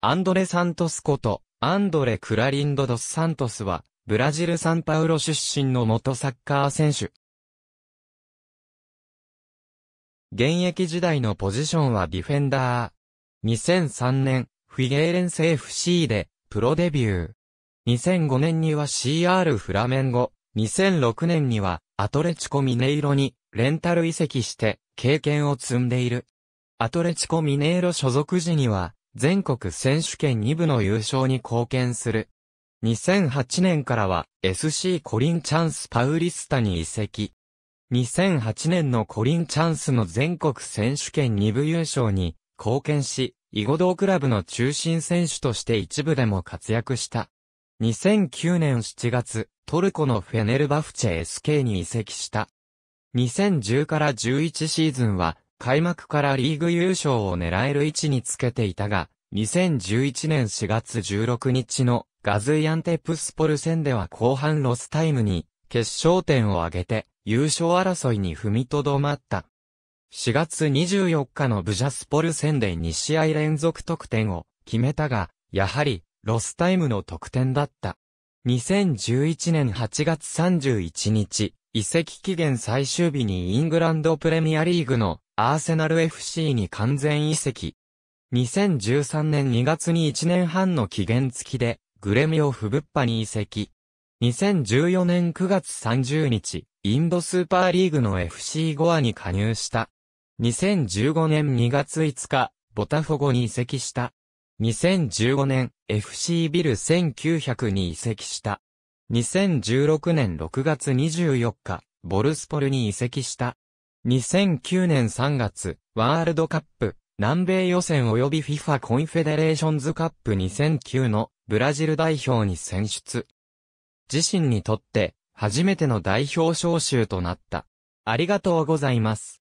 アンドレ・サントスこと、アンドレ・クラリンド・ドス・サントスは、ブラジル・サンパウロ出身の元サッカー選手。現役時代のポジションはディフェンダー。2003年、フィゲーレンセ FC で、プロデビュー。2005年には CR フラメンゴ。2006年には、アトレチコ・ミネイロに、レンタル移籍して、経験を積んでいる。アトレチコ・ミネイロ所属時には、全国選手権2部の優勝に貢献する。2008年からは SC コリンチャンスパウリスタに移籍。2008年のコリンチャンスの全国選手権2部優勝に貢献し、囲碁道クラブの中心選手として一部でも活躍した。2009年7月、トルコのフェネルバフチェ SK に移籍した。2010から11シーズンは開幕からリーグ優勝を狙える位置につけていたが、2011年4月16日のガズイアンテプスポル戦では後半ロスタイムに決勝点を挙げて優勝争いに踏みとどまった。4月24日のブジャスポル戦で2試合連続得点を決めたが、やはりロスタイムの得点だった。2011年8月31日、移籍期限最終日にイングランドプレミアリーグのアーセナル FC に完全移籍。2013年2月に1年半の期限付きで、グレミオフブッパに移籍。2014年9月30日、インドスーパーリーグの FC ゴアに加入した。2015年2月5日、ボタフォゴに移籍した。2015年、FC ビル1900に移籍した。2016年6月24日、ボルスポルに移籍した。2009年3月、ワールドカップ、南米予選及び FIFA コンフェデレーションズカップ2009のブラジル代表に選出。自身にとって初めての代表招集となった。ありがとうございます。